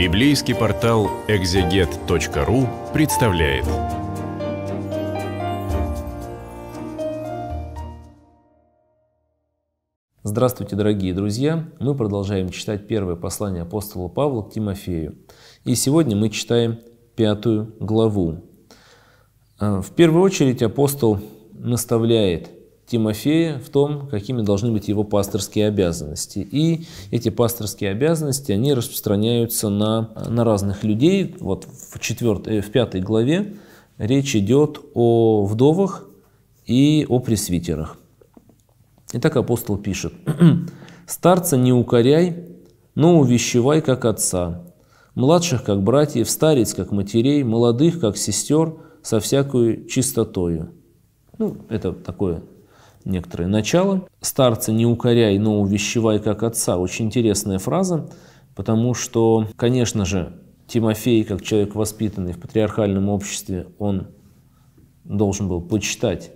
Библейский портал экзегет.ру представляет. Здравствуйте, дорогие друзья! Мы продолжаем читать первое послание апостола Павла к Тимофею. И сегодня мы читаем пятую главу. Э, в первую очередь апостол наставляет Тимофея в том, какими должны быть его пасторские обязанности. И эти пасторские обязанности, они распространяются на, на разных людей. Вот в, четвертой, э, в пятой главе речь идет о вдовах и о пресвитерах. Итак, апостол пишет. «Старца не укоряй, но увещевай, как отца, младших, как братьев, старец, как матерей, молодых, как сестер, со всякой чистотою». Ну, это такое некоторое начало. «Старца не укоряй, но увещевай как отца» – очень интересная фраза, потому что, конечно же, Тимофей, как человек воспитанный в патриархальном обществе, он должен был почитать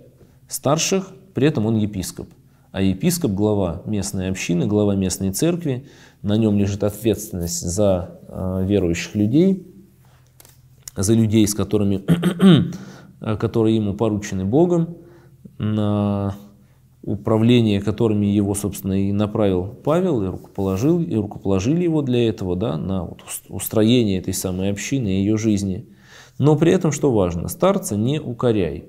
старших, при этом он епископ. А епископ – глава местной общины, глава местной церкви, на нем лежит ответственность за э, верующих людей, за людей, с которыми, э, которые ему поручены Богом, на управление которыми его, собственно, и направил Павел, и рукоположил, и рукоположили его для этого, да, на вот устроение этой самой общины и ее жизни. Но при этом, что важно, старца не укоряй,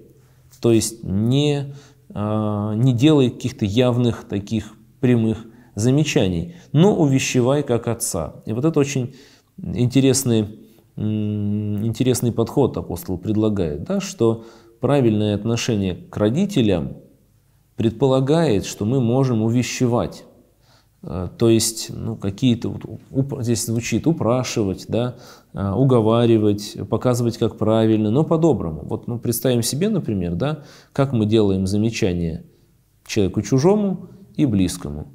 то есть не, а, не делай каких-то явных таких прямых замечаний, но увещевай как отца. И вот это очень интересный, интересный подход апостол предлагает, да, что правильное отношение к родителям – предполагает, что мы можем увещевать. Э, то есть ну, какие-то, вот, здесь звучит упрашивать, да, э, уговаривать, показывать, как правильно, но по-доброму. Вот мы представим себе, например, да, как мы делаем замечание человеку чужому и близкому.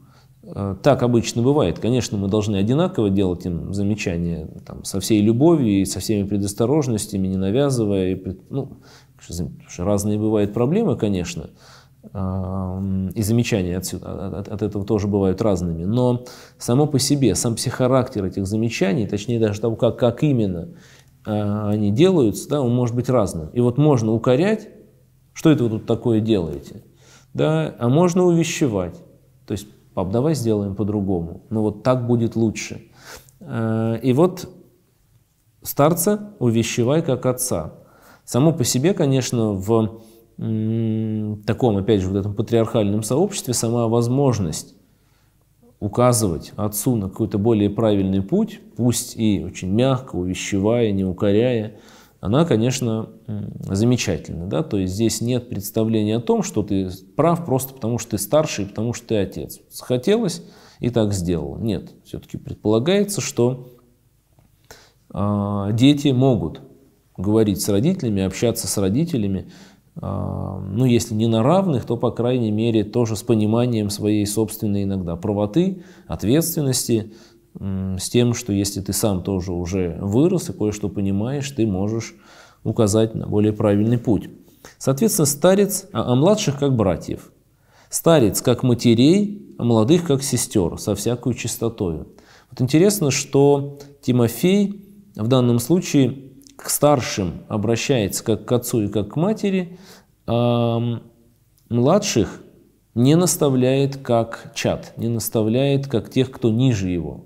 Э, так обычно бывает. Конечно, мы должны одинаково делать им замечания там, со всей любовью и со всеми предосторожностями, не навязывая. И, ну, разные бывают проблемы, конечно и замечания отсюда, от, от этого тоже бывают разными, но само по себе, сам психохарактер этих замечаний, точнее даже того, как, как именно а, они делаются, да, он может быть разным. И вот можно укорять, что это вы тут такое делаете, да, а можно увещевать, то есть, пап, давай сделаем по-другому, но вот так будет лучше. А, и вот старца увещевай как отца. Само по себе, конечно, в таком, опять же, вот этом патриархальном сообществе сама возможность указывать отцу на какой-то более правильный путь, пусть и очень мягко, увещевая, не укоряя, она, конечно, замечательна. Да? То есть здесь нет представления о том, что ты прав просто потому, что ты старший, потому что ты отец. Захотелось и так сделал. Нет, все-таки предполагается, что а, дети могут говорить с родителями, общаться с родителями, а, ну, если не на равных, то, по крайней мере, тоже с пониманием своей собственной иногда правоты, ответственности, с тем, что если ты сам тоже уже вырос и кое-что понимаешь, ты можешь указать на более правильный путь. Соответственно, старец, а, а младших как братьев, старец как матерей, а молодых как сестер, со всякой чистотою. Вот интересно, что Тимофей в данном случае к старшим обращается как к отцу и как к матери, а младших не наставляет как чад, не наставляет как тех, кто ниже его.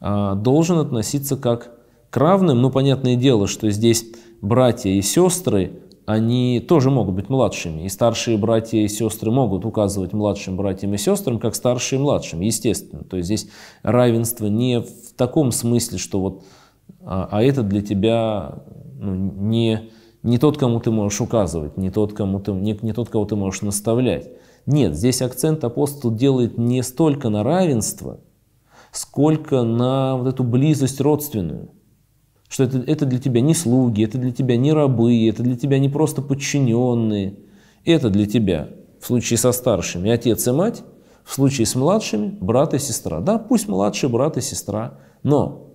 А должен относиться как к равным. Ну, понятное дело, что здесь братья и сестры, они тоже могут быть младшими. И старшие братья и сестры могут указывать младшим братьям и сестрам, как старшие и младшим, естественно. То есть здесь равенство не в таком смысле, что вот а, а это для тебя ну, не, не тот, кому ты можешь указывать, не тот, кому ты, не, не тот, кого ты можешь наставлять. Нет, здесь акцент апостол делает не столько на равенство, сколько на вот эту близость родственную. Что это, это для тебя не слуги, это для тебя не рабы, это для тебя не просто подчиненные. Это для тебя в случае со старшими отец и мать, в случае с младшими брат и сестра. Да, пусть младший брат и сестра, но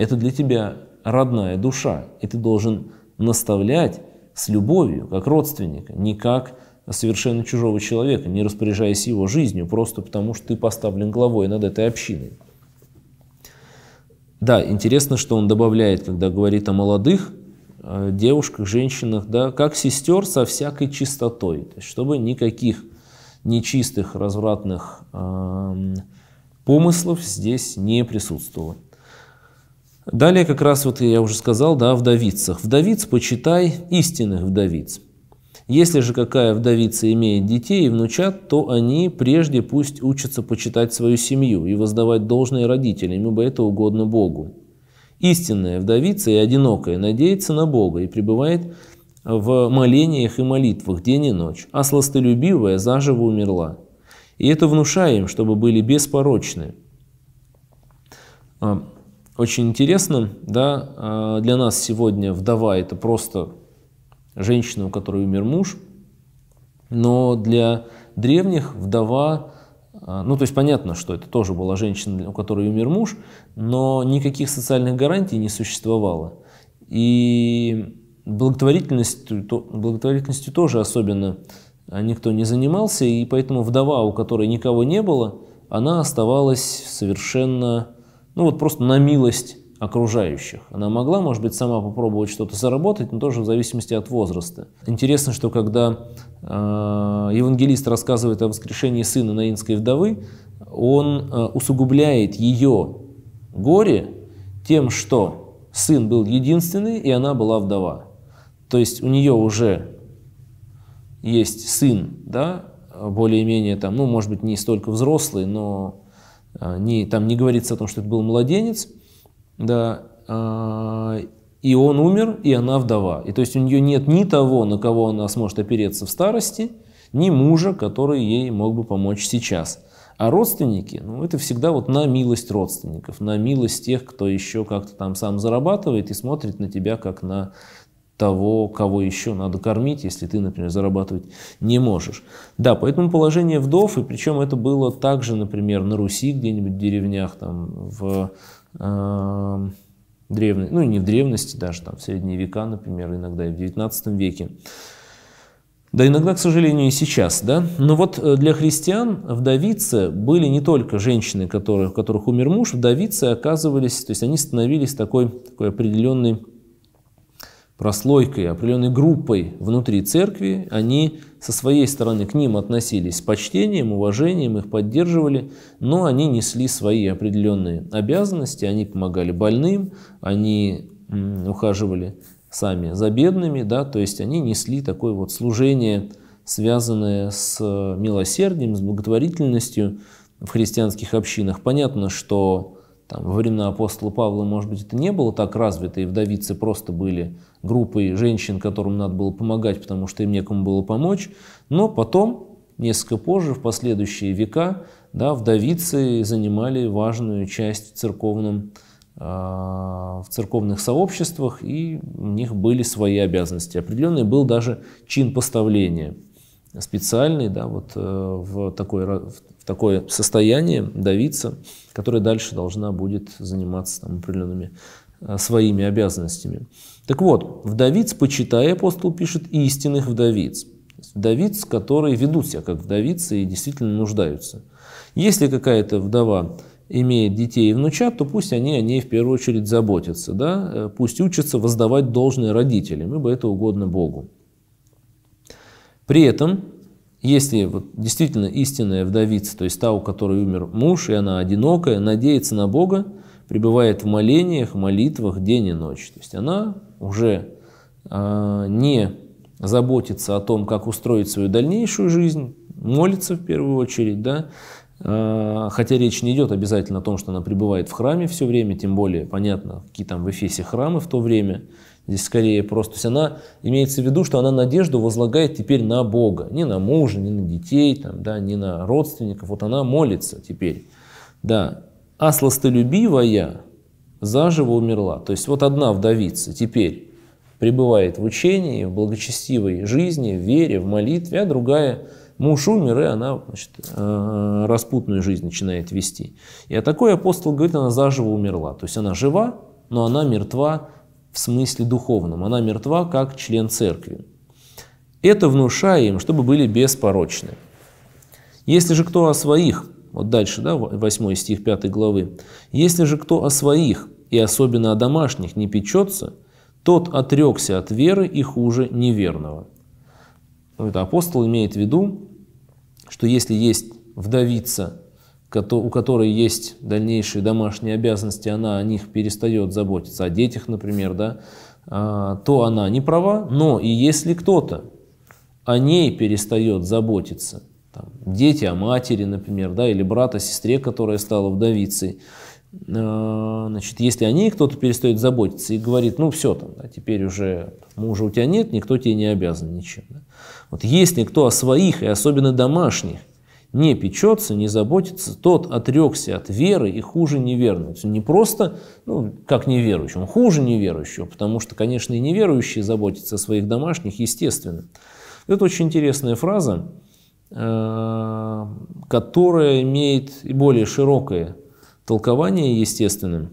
это для тебя родная душа, и ты должен наставлять с любовью, как родственника, не как совершенно чужого человека, не распоряжаясь его жизнью, просто потому что ты поставлен главой над этой общиной. Да, интересно, что он добавляет, когда говорит о молодых э, девушках, женщинах, да, как сестер со всякой чистотой, то есть чтобы никаких нечистых, развратных э, помыслов здесь не присутствовало. Далее как раз вот я уже сказал, да, вдовицах. Вдовиц почитай истинных вдовиц. Если же какая вдовица имеет детей и внучат, то они прежде пусть учатся почитать свою семью и воздавать должные родителям, ибо это угодно Богу. Истинная вдовица и одинокая надеется на Бога и пребывает в молениях и молитвах день и ночь, а сластолюбивая заживо умерла. И это внушаем, чтобы были беспорочны. А, очень интересно, да, а, для нас сегодня вдова это просто женщина, у которой умер муж, но для древних вдова, а, ну то есть понятно, что это тоже была женщина, у которой умер муж, но никаких социальных гарантий не существовало. И благотворительностью, благотворительностью тоже особенно а, никто не занимался, и поэтому вдова, у которой никого не было, она оставалась совершенно ну вот просто на милость окружающих. Она могла, может быть, сама попробовать что-то заработать, но тоже в зависимости от возраста. Интересно, что когда э, евангелист рассказывает о воскрешении сына наинской вдовы, он э, усугубляет ее горе тем, что сын был единственный, и она была вдова. То есть у нее уже есть сын, да, более-менее там, ну, может быть, не столько взрослый, но а, не, там не говорится о том, что это был младенец, да, а, и он умер, и она вдова. И то есть у нее нет ни того, на кого она сможет опереться в старости, ни мужа, который ей мог бы помочь сейчас. А родственники, ну это всегда вот на милость родственников, на милость тех, кто еще как-то там сам зарабатывает и смотрит на тебя как на того, кого еще надо кормить, если ты, например, зарабатывать не можешь. Да, поэтому положение вдов, и причем это было также, например, на Руси где-нибудь в деревнях, там, в э, эм, древней, ну и не в древности даже, там, в средние века, например, иногда и в 19 веке. Да иногда, к сожалению, и сейчас, да. Но вот э, для христиан вдовицы были не только женщины, которые, у которых умер муж, вдовицы оказывались, то есть они становились такой, такой определенной прослойкой, определенной группой внутри церкви, они со своей стороны к ним относились с почтением, уважением, их поддерживали, но они несли свои определенные обязанности, они помогали больным, они ухаживали сами за бедными, да, то есть они несли такое вот служение, связанное с э, милосердием, с благотворительностью в христианских общинах. Понятно, что там, во времена апостола Павла, может быть, это не было так развито, и вдовицы просто были группой женщин, которым надо было помогать, потому что им некому было помочь. Но потом, несколько позже, в последующие века, да, вдовицы занимали важную часть в, церковном, э, в церковных сообществах, и у них были свои обязанности. Определенный был даже чин поставления специальный, да, вот э, в такой в такое состояние, давиться, которая дальше должна будет заниматься там, определенными э, своими обязанностями. Так вот, вдовиц, почитай, апостол пишет, истинных вдовиц. Вдовиц, которые ведут себя как вдовицы и действительно нуждаются. Если какая-то вдова имеет детей и внучат, то пусть они о ней в первую очередь заботятся, да? Э, пусть учатся воздавать должное родителям, ибо это угодно Богу. При этом если вот действительно истинная вдовица, то есть та, у которой умер муж, и она одинокая, надеется на Бога, пребывает в молениях, молитвах день и ночь. То есть она уже э, не заботится о том, как устроить свою дальнейшую жизнь, молится в первую очередь, да, а, хотя речь не идет обязательно о том, что она пребывает в храме все время, тем более, понятно, какие там в Эфесе храмы в то время – Здесь скорее просто. То есть она имеется в виду, что она надежду возлагает теперь на Бога. Не на мужа, не на детей, там, да, не на родственников. Вот она молится теперь. Да. А сластолюбивая заживо умерла. То есть вот одна вдовица теперь пребывает в учении, в благочестивой жизни, в вере, в молитве, а другая муж умер, и она значит, э, распутную жизнь начинает вести. И о такой апостол говорит, она заживо умерла. То есть она жива, но она мертва в смысле духовном, она мертва как член церкви. Это внушая им, чтобы были беспорочны. Если же кто о своих, вот дальше, да, 8 стих 5 главы, «Если же кто о своих, и особенно о домашних, не печется, тот отрекся от веры и хуже неверного». Ну, это апостол имеет в виду, что если есть вдовица у которой есть дальнейшие домашние обязанности, она о них перестает заботиться, о детях, например, да, а, то она не права, но и если кто-то о ней перестает заботиться, там, дети о матери, например, да, или брата, сестре, которая стала вдовицей, а, значит, если о ней кто-то перестает заботиться и говорит, ну все, там, да, теперь уже мужа у тебя нет, никто тебе не обязан ничем. Да. Вот если кто о своих, и особенно домашних, не печется, не заботится, тот отрекся от веры и хуже неверного. не просто, ну, как неверующий, он хуже неверующего, потому что, конечно, и неверующие заботятся о своих домашних, естественно. Это очень интересная фраза, э, которая имеет и более широкое толкование, естественно.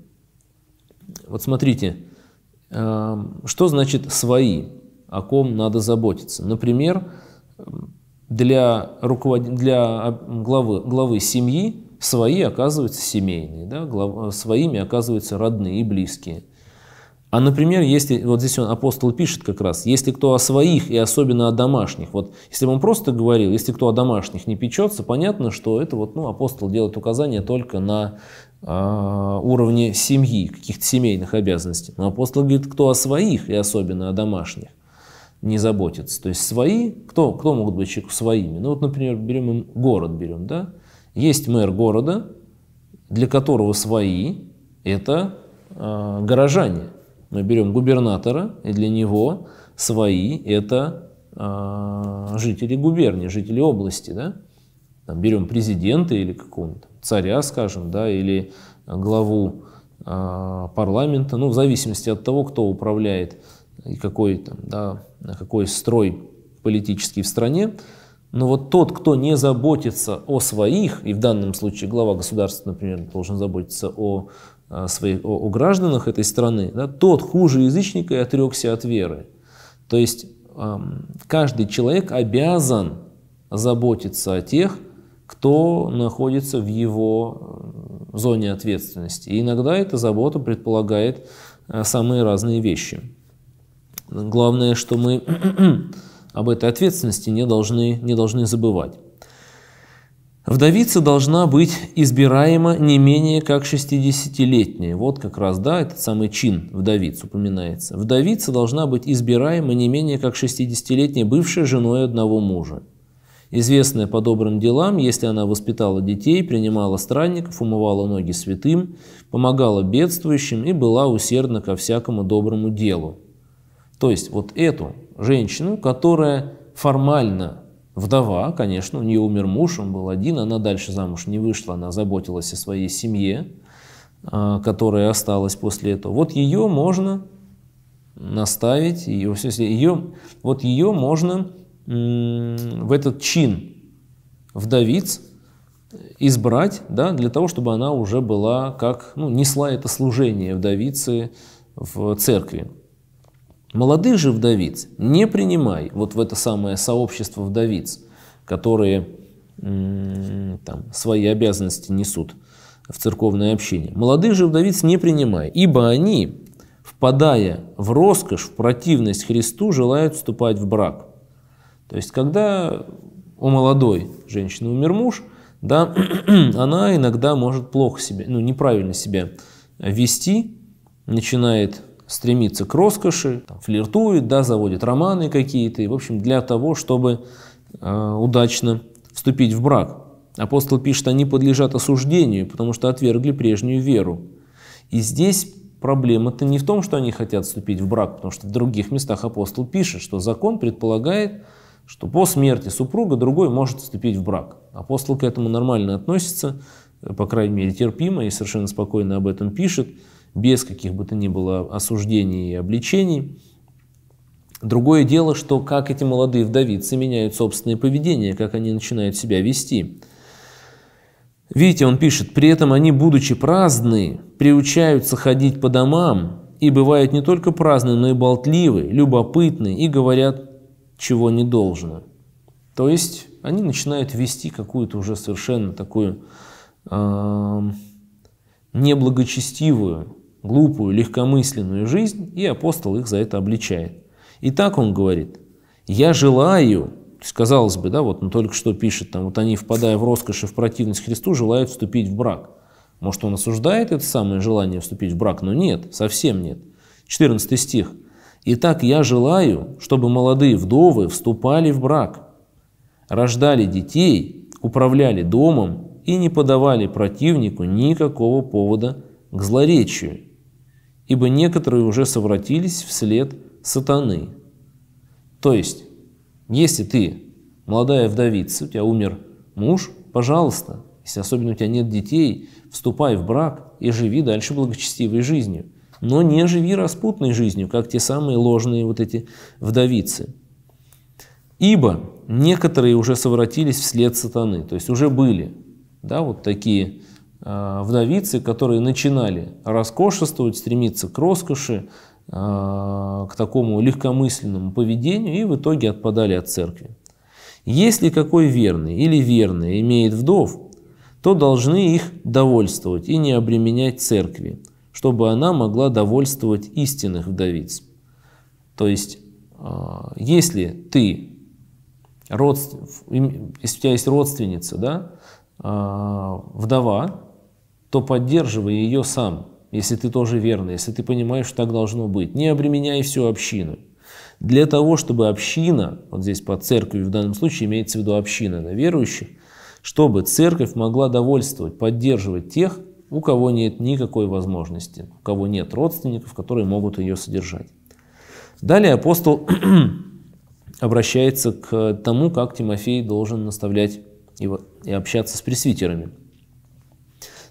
Вот смотрите, э, что значит «свои», о ком надо заботиться. Например, для, руковод... для а, главы, главы семьи свои оказываются семейные, да? Глав... А, своими оказываются родные и близкие. А, например, если, вот здесь он, апостол пишет как раз, если кто о своих и особенно о домашних, вот если бы он просто говорил, если кто о домашних не печется, понятно, что это вот, ну, апостол делает указания только на э, уровне семьи, каких-то семейных обязанностей. Но апостол говорит, кто о своих и особенно о домашних не заботится. То есть свои, кто, кто могут быть человеку своими? Ну вот, например, берем город, берем, да? Есть мэр города, для которого свои – это э, горожане. Мы берем губернатора, и для него свои – это э, жители губернии, жители области, да? Там берем президента или какого-нибудь царя, скажем, да, или главу э, парламента, ну, в зависимости от того, кто управляет и какой, там, да, какой строй политический в стране, но вот тот, кто не заботится о своих, и в данном случае глава государства, например, должен заботиться о, о а, своих, о, о гражданах этой страны, да, тот хуже язычника и отрекся от веры. То есть каждый человек обязан заботиться о тех, кто находится в его э, зоне ответственности. И иногда эта забота предполагает э, самые разные вещи. Главное, что мы об этой ответственности не должны, не должны забывать. Вдовица должна быть избираема не менее как 60-летняя. Вот как раз, да, этот самый чин вдовиц упоминается. Вдовица должна быть избираема не менее как 60-летняя бывшая женой одного мужа. Известная по добрым делам, если она воспитала детей, принимала странников, умывала ноги святым, помогала бедствующим и была усердна ко всякому доброму делу. То есть вот эту женщину, которая формально вдова, конечно, у нее умер муж, он был один, она дальше замуж не вышла, она заботилась о своей семье, а, которая осталась после этого. Вот ее можно наставить, ее, ее, вот ее можно в этот чин вдовиц избрать, да, для того, чтобы она уже была как, ну, несла это служение вдовицы в церкви. Молодых же вдовиц не принимай вот в это самое сообщество вдовиц, которые там, свои обязанности несут в церковное общение. Молодых же вдовиц не принимай, ибо они, впадая в роскошь, в противность Христу, желают вступать в брак. То есть, когда у молодой женщины умер муж, да, она иногда может плохо себя, ну, неправильно себя вести, начинает стремится к роскоши, там, флиртует, да, заводит романы какие-то, и, в общем, для того, чтобы э, удачно вступить в брак. Апостол пишет, они подлежат осуждению, потому что отвергли прежнюю веру. И здесь проблема-то не в том, что они хотят вступить в брак, потому что в других местах апостол пишет, что закон предполагает, что по смерти супруга другой может вступить в брак. Апостол к этому нормально относится, э, по крайней мере терпимо и совершенно спокойно об этом пишет без каких бы то ни было осуждений и обличений. Другое дело, что как эти молодые вдовицы меняют собственное поведение, как они начинают себя вести. Видите, он пишет, при этом они, будучи праздны, приучаются ходить по домам и бывают не только праздны, но и болтливы, любопытны и говорят, чего не должно. То есть они начинают вести какую-то уже совершенно такую э, неблагочестивую глупую, легкомысленную жизнь, и апостол их за это обличает. И так он говорит, «Я желаю, то казалось бы, да, вот он только что пишет, там, вот они, впадая в роскошь и в противность Христу, желают вступить в брак. Может, он осуждает это самое желание вступить в брак, но нет, совсем нет. 14 стих. «Итак, я желаю, чтобы молодые вдовы вступали в брак, рождали детей, управляли домом и не подавали противнику никакого повода к злоречию, ибо некоторые уже совратились вслед сатаны. То есть, если ты молодая вдовица, у тебя умер муж, пожалуйста, если особенно у тебя нет детей, вступай в брак и живи дальше благочестивой жизнью. Но не живи распутной жизнью, как те самые ложные вот эти вдовицы. Ибо некоторые уже совратились вслед сатаны, то есть уже были да, вот такие Э, вдовицы, которые начинали роскошествовать, стремиться к роскоши, э, к такому легкомысленному поведению и в итоге отпадали от церкви. Если какой верный или верная имеет вдов, то должны их довольствовать и не обременять церкви, чтобы она могла довольствовать истинных вдовиц. То есть, э, если ты родств... если у тебя есть родственница, да, вдова, то поддерживай ее сам, если ты тоже верный, если ты понимаешь, что так должно быть. Не обременяй всю общину. Для того, чтобы община, вот здесь под церковью в данном случае имеется в виду община на верующих, чтобы церковь могла довольствовать, поддерживать тех, у кого нет никакой возможности, у кого нет родственников, которые могут ее содержать. Далее апостол обращается к тому, как Тимофей должен наставлять и общаться с пресвитерами.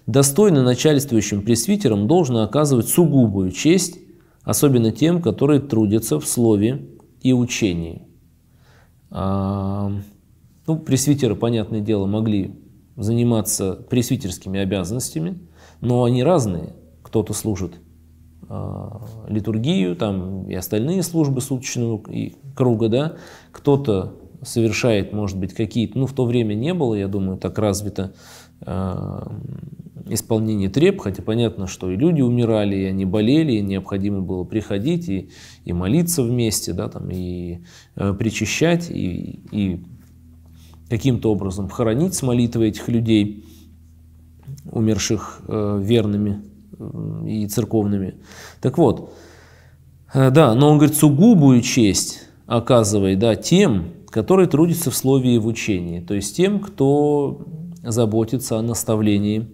Достойно начальствующим пресвитерам должно оказывать сугубую честь, особенно тем, которые трудятся в слове и учении. А, ну, пресвитеры, понятное дело, могли заниматься пресвитерскими обязанностями, но они разные. Кто-то служит а, литургию, там и остальные службы суточного и круга, да, кто-то совершает, может быть, какие-то, ну, в то время не было, я думаю, так развито а, исполнении треб, хотя типа, понятно, что и люди умирали, и они болели, и необходимо было приходить и, и молиться вместе, да, там, и э, причащать, и, и каким-то образом хоронить с молитвой этих людей, умерших э, верными э, и церковными. Так вот, э, да, но он говорит, сугубую честь оказывай да, тем, которые трудятся в слове и в учении, то есть тем, кто заботится о наставлении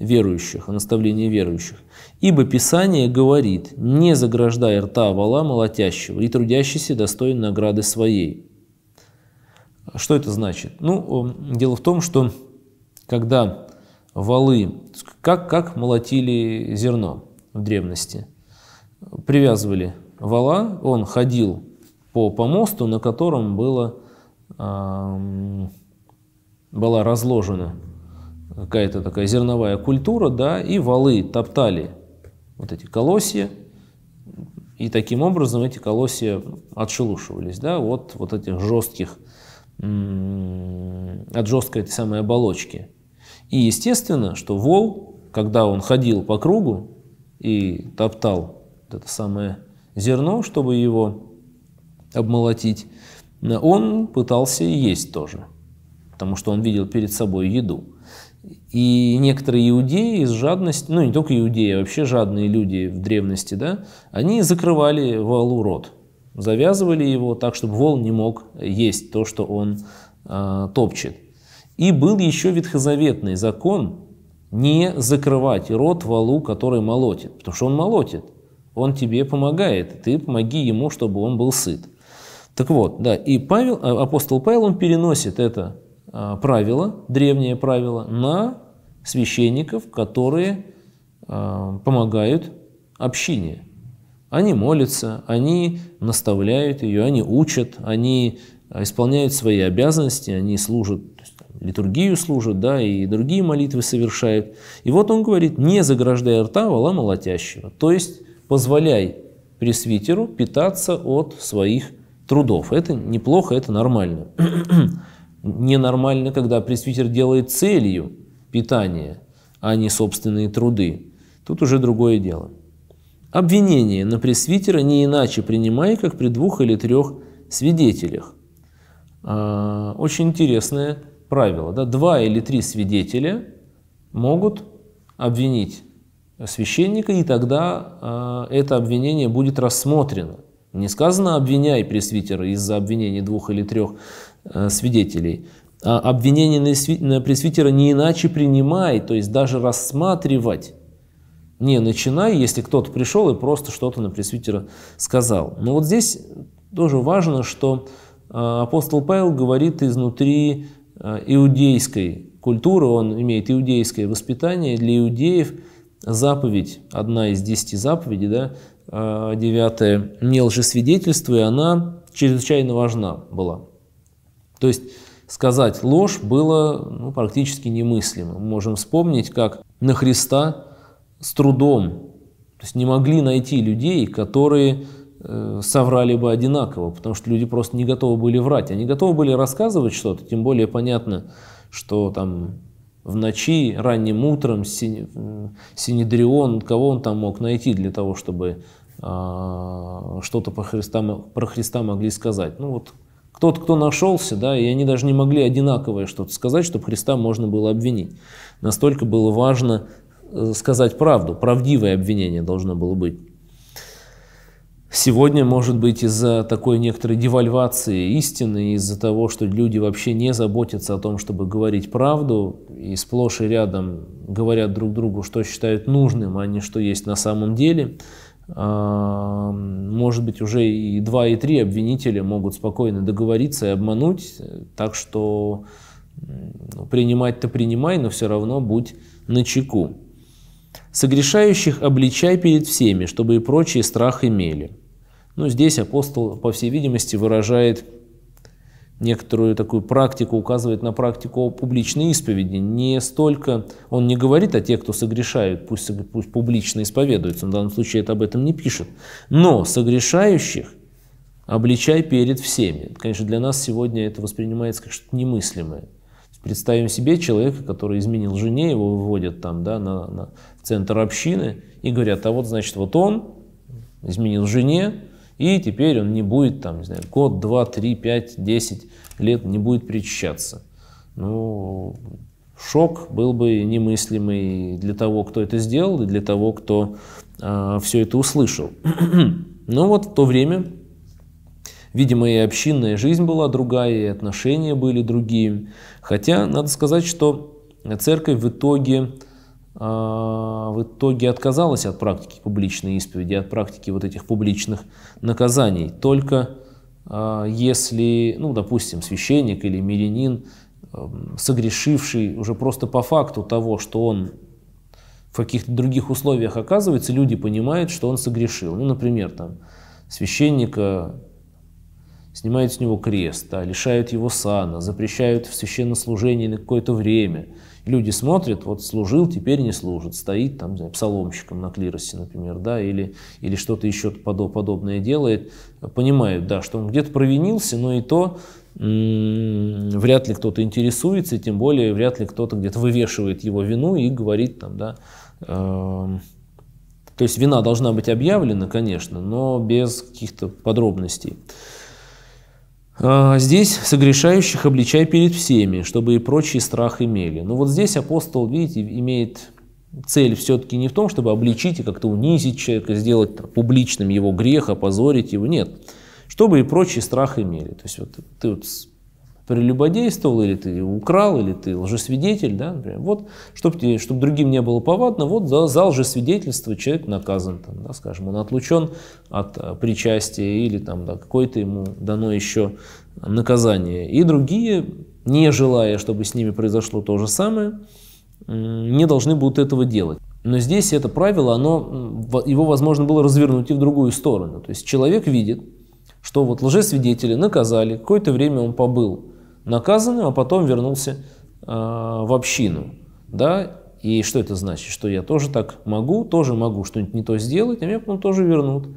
верующих, о наставлении верующих. Ибо Писание говорит, не заграждай рта вала молотящего, и трудящийся достоин награды своей. А что это значит? Ну, эм, дело в том, что когда валы, как, как молотили зерно в древности, привязывали вала, он ходил по помосту, на котором было, э, была разложена какая-то такая зерновая культура, да, и валы топтали вот эти колосья, и таким образом эти колосья отшелушивались, да, от вот этих жестких, от жесткой этой самой оболочки. И естественно, что вол, когда он ходил по кругу и топтал вот это самое зерно, чтобы его обмолотить, он пытался есть тоже, потому что он видел перед собой еду. И некоторые иудеи из жадности, ну не только иудеи, а вообще жадные люди в древности, да, они закрывали валу рот, завязывали его так, чтобы вол не мог есть то, что он э, топчет. И был еще ветхозаветный закон не закрывать рот валу, который молотит, потому что он молотит, он тебе помогает, ты помоги ему, чтобы он был сыт. Так вот, да, и Павел, а, апостол Павел, он переносит это Э, правило, древнее правило, на священников, которые э, помогают общине. Они молятся, они наставляют ее, они учат, они исполняют свои обязанности, они служат, литургию служат, да, и другие молитвы совершают. И вот он говорит, не заграждай рта вала молотящего, то есть позволяй пресвитеру питаться от своих трудов. Это неплохо, это нормально. ненормально, когда пресвитер делает целью питание, а не собственные труды. Тут уже другое дело. Обвинение на пресвитера не иначе принимай, как при двух или трех свидетелях. А, очень интересное правило. Да? Два или три свидетеля могут обвинить священника, и тогда а, это обвинение будет рассмотрено. Не сказано «обвиняй пресвитера» из-за обвинений двух или трех Э, свидетелей. А обвинение на пресвитера не иначе принимай, то есть даже рассматривать не начинай, если кто-то пришел и просто что-то на пресвитера сказал. Но вот здесь тоже важно, что э, апостол Павел говорит изнутри э, иудейской культуры, он имеет иудейское воспитание, для иудеев заповедь, одна из десяти заповедей, да, девятая, не лжесвидетельство, и она чрезвычайно важна была. То есть сказать ложь было ну, практически немыслимо. Мы можем вспомнить, как на Христа с трудом, то есть не могли найти людей, которые э, соврали бы одинаково, потому что люди просто не готовы были врать, они готовы были рассказывать что-то, тем более понятно, что там в ночи, ранним утром Синедрион, кого он там мог найти для того, чтобы э, что-то про Христа, про Христа могли сказать. Ну вот тот, кто нашелся, да, и они даже не могли одинаковое что-то сказать, чтобы Христа можно было обвинить. Настолько было важно э, сказать правду, правдивое обвинение должно было быть. Сегодня, может быть, из-за такой некоторой девальвации истины, из-за того, что люди вообще не заботятся о том, чтобы говорить правду, и сплошь и рядом говорят друг другу, что считают нужным, а не что есть на самом деле – может быть, уже и два и три обвинителя могут спокойно договориться и обмануть, так что ну, принимать-то принимай, но все равно будь на чеку. Согрешающих обличай перед всеми, чтобы и прочие страх имели. Ну, здесь апостол, по всей видимости, выражает некоторую такую практику, указывает на практику публичной исповеди. Не столько, он не говорит о а тех, кто согрешает, пусть, пусть публично исповедуются, в данном случае это об этом не пишет, но согрешающих обличай перед всеми. Конечно, для нас сегодня это воспринимается как что-то немыслимое. Представим себе человека, который изменил жене, его выводят там, да, на, на, центр общины и говорят, а вот, значит, вот он изменил жене, и теперь он не будет там, не знаю, год, два, три, пять, десять лет не будет причащаться. Ну, шок был бы немыслимый для того, кто это сделал, и для того, кто э, а, все это услышал. Но вот в то время, видимо, и общинная жизнь была другая, и отношения были другие. Хотя, надо сказать, что церковь в итоге а, в итоге отказалась от практики публичной исповеди, от практики вот этих публичных наказаний. Только а, если, ну, допустим, священник или мирянин, эм, согрешивший уже просто по факту того, что он в каких-то других условиях оказывается, люди понимают, что он согрешил. Ну, например, там, священника снимают с него крест, да, лишают его сана, запрещают в священнослужении на какое-то время – Люди смотрят, вот служил, теперь не служит, стоит там, не знаю, псаломщиком на клиросе, например, да, или, или что-то еще подобное делает, понимают, да, что он где-то провинился, но и то вряд ли кто-то интересуется, тем более вряд ли кто-то где-то вывешивает его вину и говорит там, да, э то есть вина должна быть объявлена, конечно, но без каких-то подробностей. А, здесь согрешающих обличай перед всеми, чтобы и прочие страх имели. Но вот здесь апостол, видите, имеет цель все-таки не в том, чтобы обличить и как-то унизить человека, сделать публичным его грех, опозорить его. Нет. Чтобы и прочие страх имели. То есть вот ты вот прелюбодействовал, или ты украл, или ты лжесвидетель, да, например. Вот, чтобы чтоб другим не было повадно, вот за, за лжесвидетельство человек наказан, там, да, скажем, он отлучен от э, причастия, или там, да, какое-то ему дано еще наказание. И другие, не желая, чтобы с ними произошло то же самое, не должны будут этого делать. Но здесь это правило, оно, его возможно было развернуть и в другую сторону. То есть человек видит, что вот лжесвидетели наказали, какое-то время он побыл наказанным, а потом вернулся э, в общину. Да? И что это значит? Что я тоже так могу, тоже могу что-нибудь не то сделать, а меня потом тоже вернут.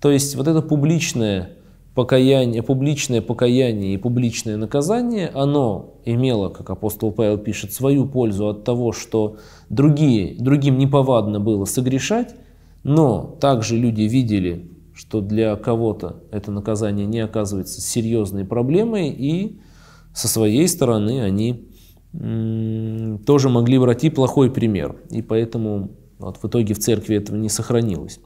То есть вот это публичное покаяние, публичное покаяние и публичное наказание, оно имело, как апостол Павел пишет, свою пользу от того, что другие, другим неповадно было согрешать, но также люди видели, что для кого-то это наказание не оказывается серьезной проблемой, и со своей стороны они тоже могли брать и плохой пример. И поэтому вот, в итоге в церкви этого не сохранилось.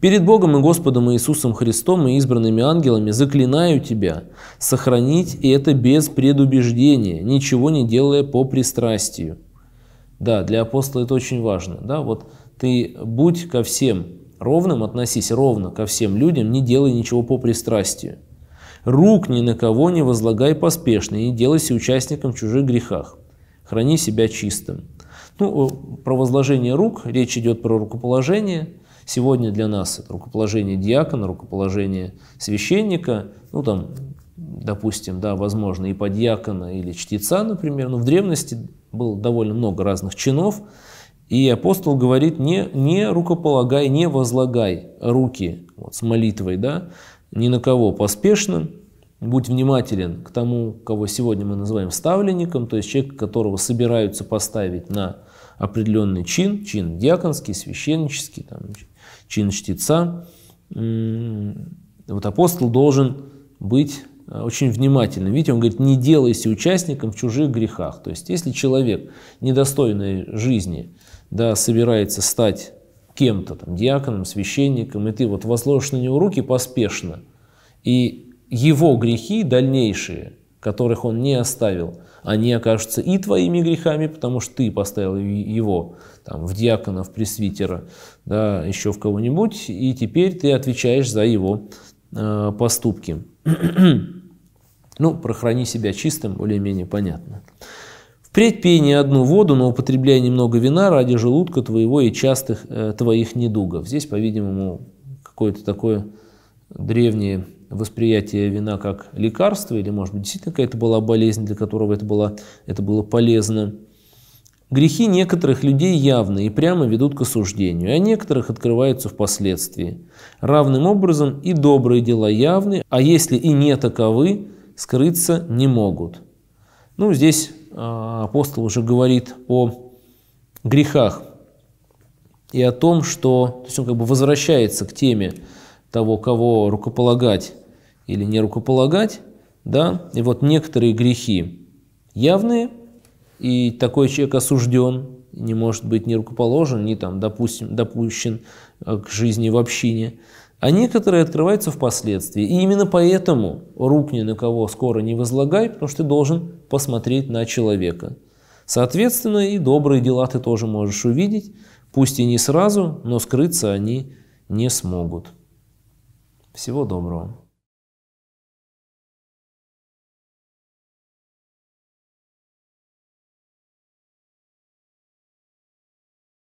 Перед Богом и Господом Иисусом Христом и избранными ангелами заклинаю тебя сохранить и это без предубеждения, ничего не делая по пристрастию. Да, для апостола это очень важно. Да? Вот ты будь ко всем ровным, относись ровно ко всем людям, не делай ничего по пристрастию. Рук ни на кого не возлагай поспешно не делайся участником в чужих грехах. Храни себя чистым. Ну, про возложение рук речь идет про рукоположение. Сегодня для нас это рукоположение диакона, рукоположение священника, ну там, допустим, да, возможно, и подьякона или чтеца, например. Но в древности было довольно много разных чинов, и апостол говорит, не, не рукополагай, не возлагай руки вот, с молитвой да, ни на кого поспешно. будь внимателен к тому, кого сегодня мы называем ставленником, то есть человек, которого собираются поставить на определенный чин, чин диаконский, священнический, там, чин чтеца. Вот апостол должен быть э, очень внимательным. Видите, он говорит, не делайся участником в чужих грехах. То есть, если человек недостойной жизни да, собирается стать кем-то, там, диаконом, священником, и ты вот возложишь на него руки поспешно, и его грехи дальнейшие, которых он не оставил, они окажутся и твоими грехами, потому что ты поставил его там, в диакона, в пресвитера, да, еще в кого-нибудь, и теперь ты отвечаешь за его э, поступки. ну, прохрани себя чистым, более-менее понятно. Впредь пей не одну воду, но употребляй немного вина ради желудка твоего и частых э, твоих недугов. Здесь, по-видимому, какое-то такое древнее восприятие вина как лекарство, или, может быть, действительно какая-то была болезнь, для которого это было, это было полезно. Грехи некоторых людей явны и прямо ведут к осуждению, а некоторых открываются впоследствии. Равным образом и добрые дела явны, а если и не таковы, скрыться не могут. Ну, здесь а, апостол уже говорит о грехах и о том, что то есть он как бы возвращается к теме того, кого рукополагать или не рукополагать, да, и вот некоторые грехи явные, и такой человек осужден, не может быть не рукоположен, не там, допустим, допущен э, к жизни в общине – а некоторые открываются впоследствии. И именно поэтому рук ни на кого скоро не возлагай, потому что ты должен посмотреть на человека. Соответственно, и добрые дела ты тоже можешь увидеть, пусть и не сразу, но скрыться они не смогут. Всего доброго.